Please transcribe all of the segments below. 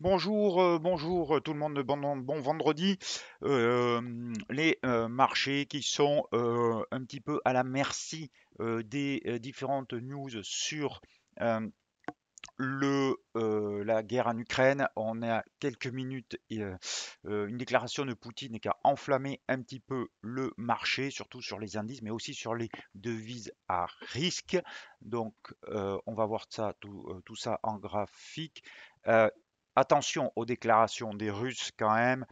Bonjour, euh, bonjour euh, tout le monde, bon, vendredi. Euh, les marchés qui sont un petit peu à la merci des différentes news sur le, la guerre en Ukraine. On a quelques minutes une déclaration de Poutine qui a enflammé un petit peu le marché, surtout sur les indices, mais aussi sur les devises à risque. Donc, on va voir ça, tout ça en graphique. Attention aux déclarations des Russes quand même,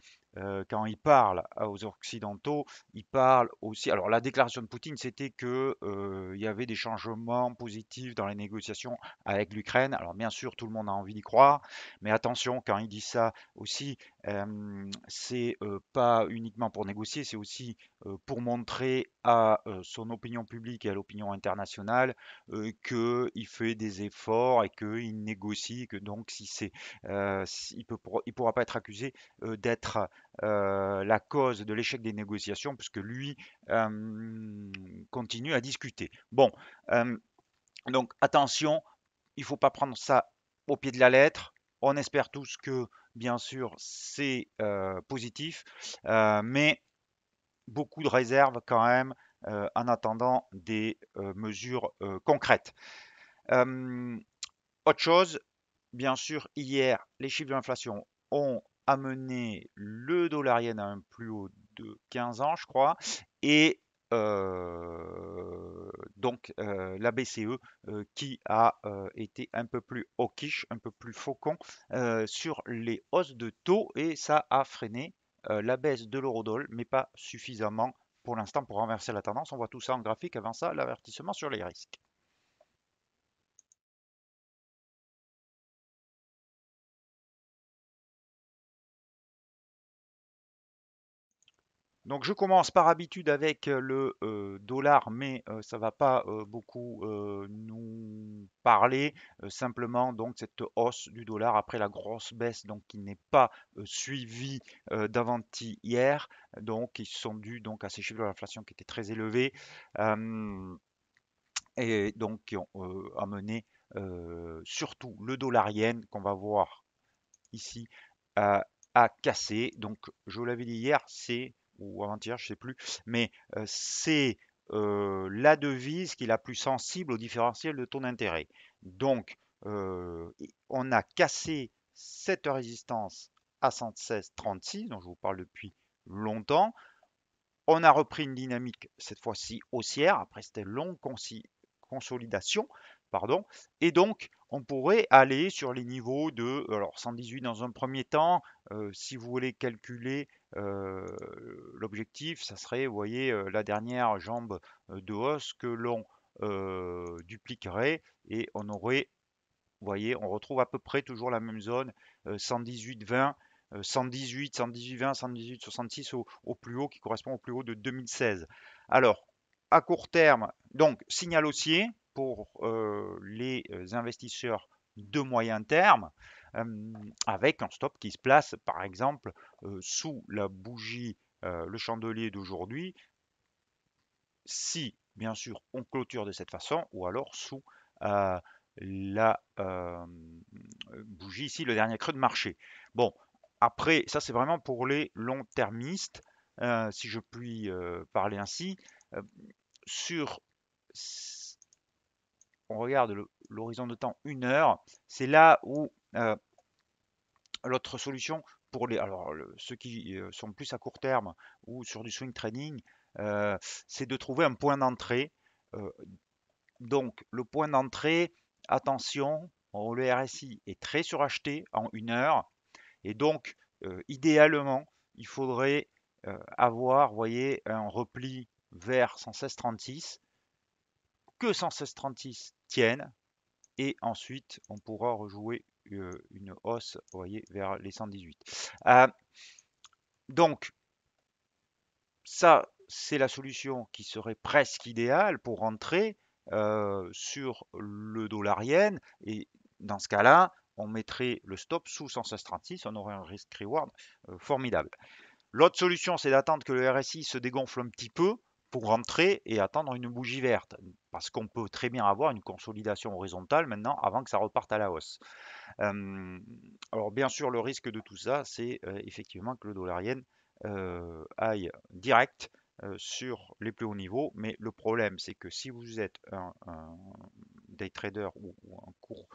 quand il parle ah, aux Occidentaux, il parle aussi. Alors, la déclaration de Poutine, c'était qu'il y avait des changements positifs dans les négociations avec l'Ukraine. Alors, bien sûr, tout le monde a envie d'y croire, mais attention, quand il dit ça aussi, c'est pas uniquement pour négocier, c'est aussi pour montrer à son opinion publique et à l'opinion internationale qu'il fait des efforts et qu'il négocie, que donc, si c'est, il ne pourra pas être accusé d'être euh, la cause de l'échec des négociations, puisque lui euh, continue à discuter. Bon, euh, donc attention, il faut pas prendre ça au pied de la lettre. On espère tous que, bien sûr, c'est positif, mais beaucoup de réserves quand même en attendant des mesures concrètes. autre chose, bien sûr, hier, les chiffres de l'inflation ont amené le dollarien à un plus haut de 15 ans, je crois, et euh, donc euh, la BCE euh, qui a été un peu plus hawkish, un peu plus faucon sur les hausses de taux et ça a freiné la baisse de l'eurodoll, mais pas suffisamment pour l'instant pour renverser la tendance. On voit tout ça en graphique. Avant ça, l'avertissement sur les risques. Donc je commence par habitude avec le dollar, mais ça va pas beaucoup nous parler. simplement donc cette hausse du dollar après la grosse baisse donc qui n'est pas suivie d'avant-hier, donc ils sont dus donc à ces chiffres de l'inflation qui étaient très élevés et donc qui ont amené surtout le dollar yen qu'on va voir ici à casser. Donc je l'avais dit hier, c'est ou avant-hier, je ne sais plus, mais euh, c'est euh, la devise qui est la plus sensible au différentiel de taux d'intérêt. Donc, euh, on a cassé cette résistance à 116,36, dont je vous parle depuis longtemps. On a repris une dynamique, cette fois-ci haussière, après c'était longue consolidation. Pardon. Et donc, on pourrait aller sur les niveaux de alors 118 dans un premier temps. si vous voulez calculer L'objectif, ça serait, vous voyez, la dernière jambe de hausse que l'on dupliquerait et on aurait, voyez, on retrouve à peu près toujours la même zone, 118, 20, 118, 118, 20, 118, 66 au, plus haut qui correspond au plus haut de 2016. Alors, à court terme, donc signal haussier pour les investisseurs de moyen terme avec un stop qui se place par exemple sous la bougie, le chandelier d'aujourd'hui, si bien sûr on clôture de cette façon, ou alors sous la bougie ici, le dernier creux de marché. Bon, après, ça c'est vraiment pour les long-termistes, si je puis parler ainsi. sur, on regarde l'horizon de temps une heure, c'est là où L'autre solution pour les, alors, ceux qui sont plus à court terme ou sur du swing training, c'est de trouver un point d'entrée. donc, le point d'entrée, attention, oh, le RSI est très suracheté en une heure. Et donc, idéalement, il faudrait avoir, voyez, un repli vers 116,36, que 116,36 tienne. Et ensuite, on pourra rejouer une hausse, voyez, vers les 118. Ah, donc, ça, c'est la solution qui serait presque idéale pour rentrer sur le dollar Et dans ce cas-là, on mettrait le stop sous 116.36, on aurait un risk reward formidable. L'autre solution, c'est d'attendre que le RSI se dégonfle un petit peu pour rentrer et attendre une bougie verte parce qu'on peut très bien avoir une consolidation horizontale maintenant avant que ça reparte à la hausse. alors bien sûr, le risque de tout ça, c'est effectivement que le dollar aille direct sur les plus hauts niveaux, mais le problème, c'est que si vous êtes un, un day trader ou, un, court,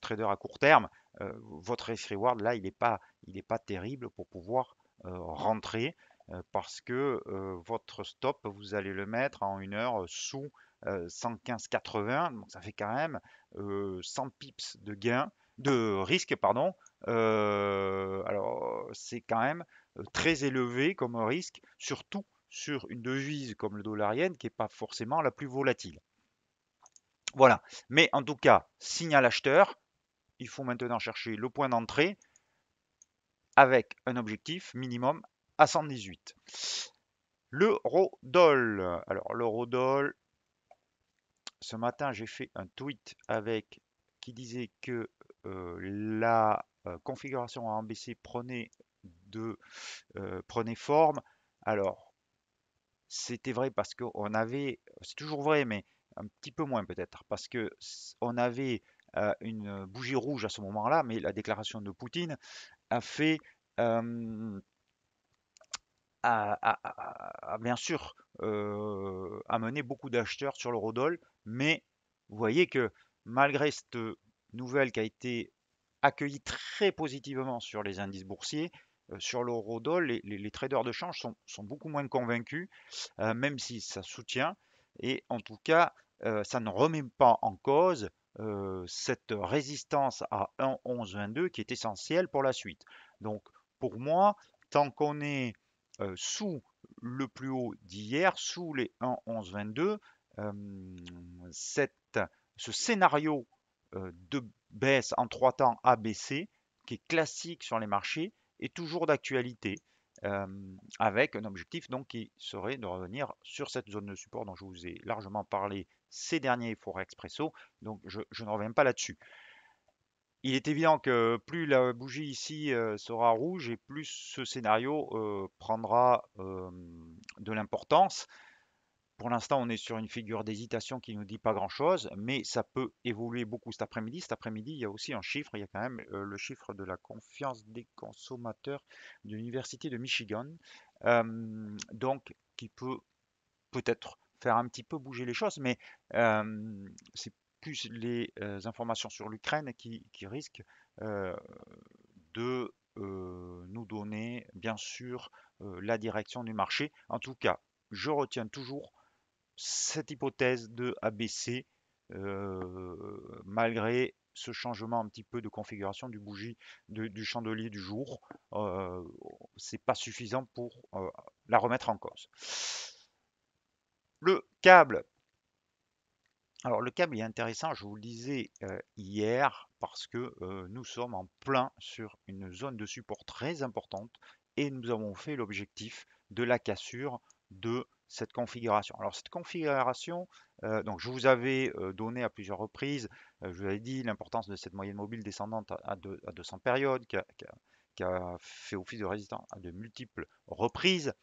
trader à court terme, votre risk reward là, il n'est pas, il pas terrible pour pouvoir rentrer parce que votre stop, vous allez le mettre en une heure sous 115,80, euh, donc ça fait quand même 100 euh, pips de gain, de risque, pardon. Euh, alors c'est quand même très élevé comme risque, surtout sur une devise comme le dollarienne qui n'est pas forcément la plus volatile. Voilà. Mais en tout cas, signal acheteur, il faut maintenant chercher le point d'entrée avec un objectif minimum à 118. L'euro-doll. Alors l'euro-doll, ce matin, j'ai fait un tweet avec qui disait que euh, la euh, configuration à MBC prenait, de, euh, prenait forme. Alors, c'était vrai parce qu'on avait, c'est toujours vrai, mais un petit peu moins peut-être, parce que on avait une bougie rouge à ce moment-là, mais la déclaration de Poutine a fait a, bien sûr euh, amené beaucoup d'acheteurs sur l'eurodoll, mais vous voyez que malgré cette nouvelle qui a été accueillie très positivement sur les indices boursiers, sur l'eurodoll, les, traders de change sont, beaucoup moins convaincus, même si ça soutient, et en tout cas, ça ne remet pas en cause cette résistance à 1,1122 qui est essentielle pour la suite. Donc, pour moi, tant qu'on est euh, sous le plus haut d'hier, sous les 1,1122, ce scénario de baisse en trois temps ABC, qui est classique sur les marchés, est toujours d'actualité, avec un objectif donc qui serait de revenir sur cette zone de support dont je vous ai largement parlé ces derniers Forex Expresso, donc je, je ne reviens pas là-dessus il est évident que plus la bougie ici sera rouge et plus ce scénario prendra de l'importance. Pour l'instant, on est sur une figure d'hésitation qui ne nous dit pas grand-chose, mais ça peut évoluer beaucoup cet après-midi. Cet après-midi, il y a aussi un chiffre, il y a quand même le chiffre de la confiance des consommateurs de l'Université de Michigan, donc qui peut peut-être faire un petit peu bouger les choses, mais c'est les euh, informations sur l'Ukraine qui, qui, risquent euh, de euh, nous donner, bien sûr, la direction du marché. En tout cas, je retiens toujours cette hypothèse de ABC malgré ce changement un petit peu de configuration du bougie du chandelier du jour c'est pas suffisant pour la remettre en cause le câble alors le câble est intéressant, je vous le disais hier, parce que nous sommes en plein sur une zone de support très importante et nous avons fait l'objectif de la cassure de cette configuration. Alors cette configuration, donc je vous avais donné à plusieurs reprises, je vous avais dit l'importance de cette moyenne mobile descendante à, 200 périodes, qui a, fait office de résistance à de multiples reprises.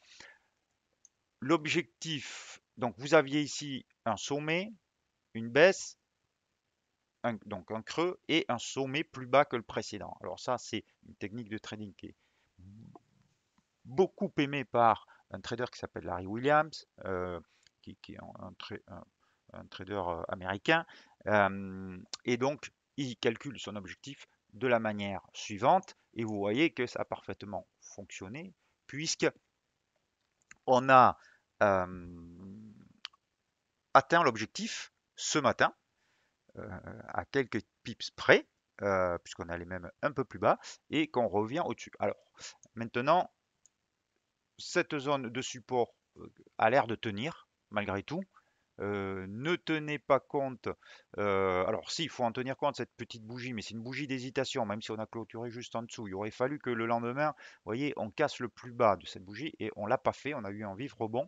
L'objectif, donc vous aviez ici un sommet, une baisse, donc un creux et un sommet plus bas que le précédent. Alors ça, c'est une technique de trading qui est beaucoup aimée par un trader qui s'appelle Larry Williams, euh, qui, est un, trader euh, américain. Euh, et donc, il calcule son objectif de la manière suivante. Et vous voyez que ça a parfaitement fonctionné, puisque on a atteint l'objectif ce matin, euh, à quelques pips près, euh, puisqu'on allait même un peu plus bas, et qu'on revient au-dessus. Alors, maintenant, cette zone de support euh, a l'air de tenir, malgré tout. ne tenez pas compte, alors si, il faut en tenir compte cette petite bougie, mais c'est une bougie d'hésitation, même si on a clôturé juste en dessous. Il aurait fallu que le lendemain, vous voyez, on casse le plus bas de cette bougie et on l'a pas fait, on a eu un vif rebond.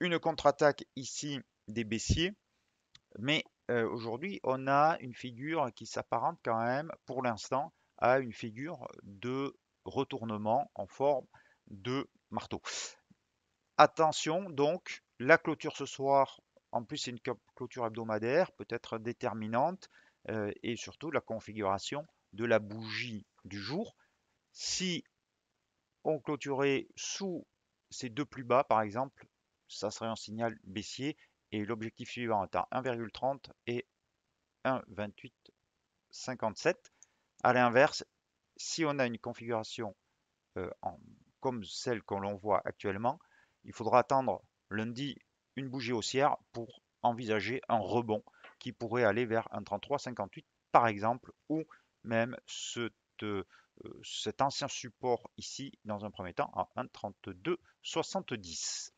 Une contre-attaque ici des baissiers mais aujourd'hui, on a une figure qui s'apparente quand même, pour l'instant, à une figure de retournement en forme de marteau. Attention donc, la clôture ce soir, en plus c'est une clôture hebdomadaire, peut-être déterminante, et surtout la configuration de la bougie du jour. Si on clôturait sous ces deux plus bas, par exemple, ça serait un signal baissier, et l'objectif suivant à 1,30 et 1,2857. À l'inverse, si on a une configuration euh, en, comme celle que l'on voit actuellement, il faudra attendre lundi une bougie haussière pour envisager un rebond qui pourrait aller vers 1,3358 par exemple, ou même euh, cet ancien support ici dans un premier temps à 1,3270.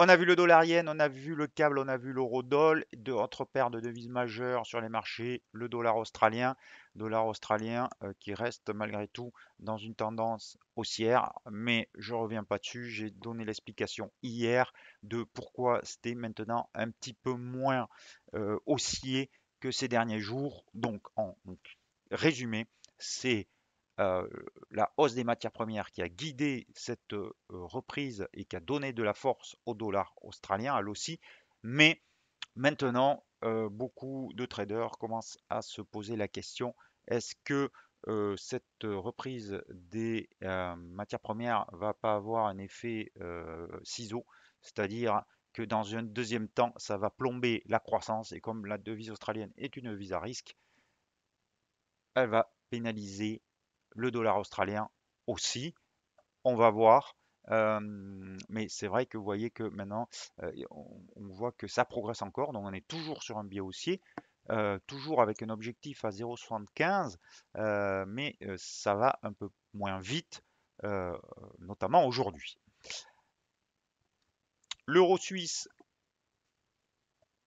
On a vu le dollar yen, on a vu le câble, on a vu l'euro doll, deux autres paires de devises majeures sur les marchés, le dollar australien, dollar australien euh, qui reste malgré tout dans une tendance haussière, mais je reviens pas dessus, j'ai donné l'explication hier de pourquoi c'était maintenant un petit peu moins euh, haussier que ces derniers jours. Donc en résumé, c'est euh, la hausse des matières premières qui a guidé cette euh, reprise et qui a donné de la force au dollar australien, elle aussi, Mais maintenant, euh, beaucoup de traders commencent à se poser la question, est-ce que cette reprise des matières premières va pas avoir un effet ciseau, c'est-à-dire que dans un deuxième temps, ça va plomber la croissance et comme la devise australienne est une devise à risque, elle va pénaliser le dollar australien aussi. On va voir. Euh, mais c'est vrai que vous voyez que maintenant, euh, on, voit que ça progresse encore. Donc on est toujours sur un biais haussier, euh, toujours avec un objectif à 0,75, mais ça va un peu moins vite, notamment aujourd'hui. L'euro suisse,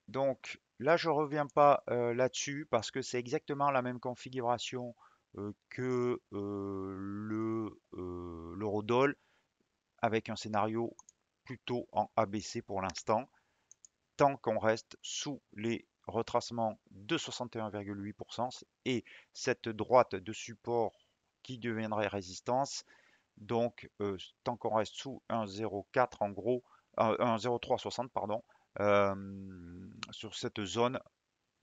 donc là je reviens pas là-dessus parce que c'est exactement la même configuration que le, rodol avec un scénario plutôt en ABC pour l'instant, tant qu'on reste sous les retracements de 61,8% et cette droite de support qui deviendrait résistance. Donc, tant qu'on reste sous 1,04 en gros, 1,0360 pardon, sur cette zone,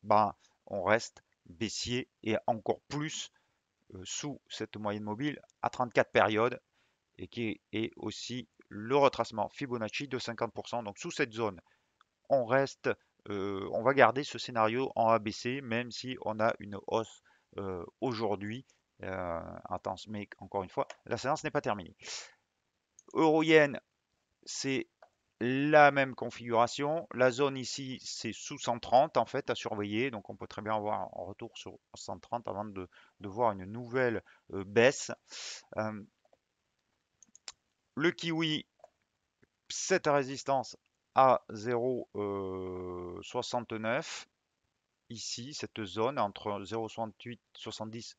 ben on reste baissier et encore plus euh, sous cette moyenne mobile à 34 périodes et qui est aussi le retracement Fibonacci de 50%. Donc sous cette zone, on reste, euh, on va garder ce scénario en ABC même si on a une hausse euh, aujourd'hui intense. Mais encore une fois, la séance n'est pas terminée. Euro-yen, c'est la même configuration. La zone ici, c'est sous 130 en fait à surveiller. Donc on peut très bien avoir un retour sur 130 avant de, voir une nouvelle euh, baisse. Euh, le kiwi, cette résistance à 0,69. Euh, ici, cette zone entre 0,68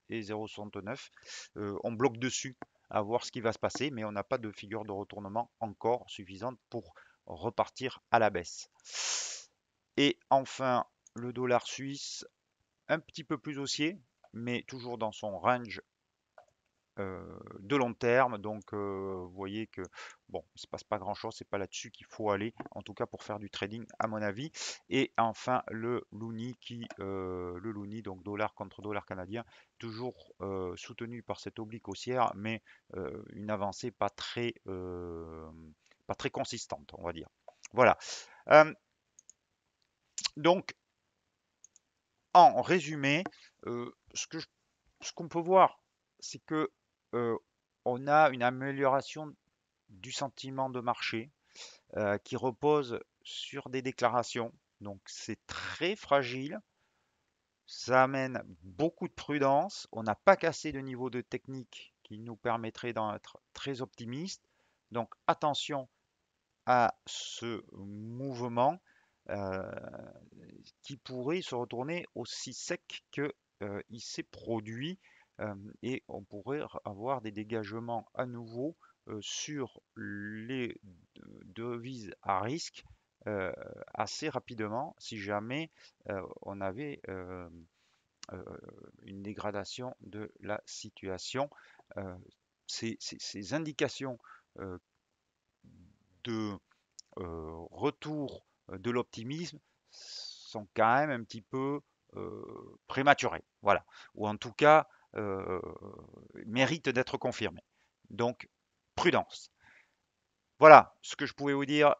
et 0,69. on bloque dessus à voir ce qui va se passer, mais on n'a pas de figure de retournement encore suffisante pour repartir à la baisse. Et enfin, le dollar suisse, un petit peu plus haussier, mais toujours dans son range euh, de long terme. Donc, euh, vous voyez que bon, il se passe pas grand chose. C'est pas là-dessus qu'il faut aller, en tout cas pour faire du trading, à mon avis. Et enfin, le Looney qui, euh, le Looney, donc dollar contre dollar canadien, toujours soutenu par cette oblique haussière, mais une avancée pas très pas très consistante, on va dire. Voilà. Euh, donc, en résumé, euh, ce que ce qu'on peut voir, c'est que euh, on a une amélioration du sentiment de marché qui repose sur des déclarations. Donc, c'est très fragile. Ça amène beaucoup de prudence. On n'a pas cassé de niveau de technique qui nous permettrait d'en être très optimiste. Donc attention à ce mouvement euh, qui pourrait se retourner aussi sec que euh, il s'est produit euh, et on pourrait avoir des dégagements à nouveau sur les devises à risque assez rapidement si jamais on avait une dégradation de la situation. Ces, ces, ces, indications euh, retour euh, de l'optimisme sont quand même un petit peu euh, prématurés. Voilà. Ou en tout cas, mérite méritent d'être confirmés. Donc, prudence. Voilà ce que je pouvais vous dire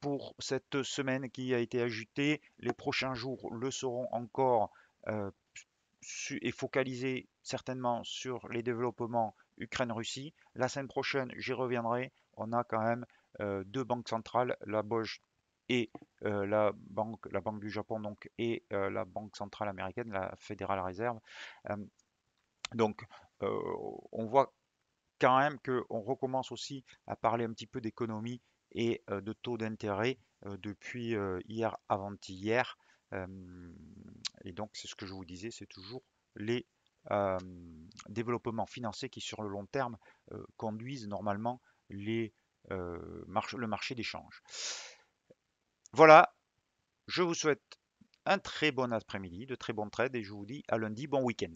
pour cette semaine qui a été ajoutée Les prochains jours le seront encore et focalisés certainement sur les développements Ukraine-Russie. La semaine prochaine, j'y reviendrai. On a quand même euh, deux banques centrales, la BOJ et euh, la banque la banque du Japon donc et euh, la banque centrale américaine la Federal Reserve donc on voit quand même que on recommence aussi à parler un petit peu d'économie et de taux d'intérêt depuis hier avant-hier et donc c'est ce que je vous disais c'est toujours les développements financiers qui sur le long terme conduisent normalement les euh, le marché d'échange. Voilà, je vous souhaite un très bon après-midi, de très bons trades et je vous dis à lundi, bon week-end.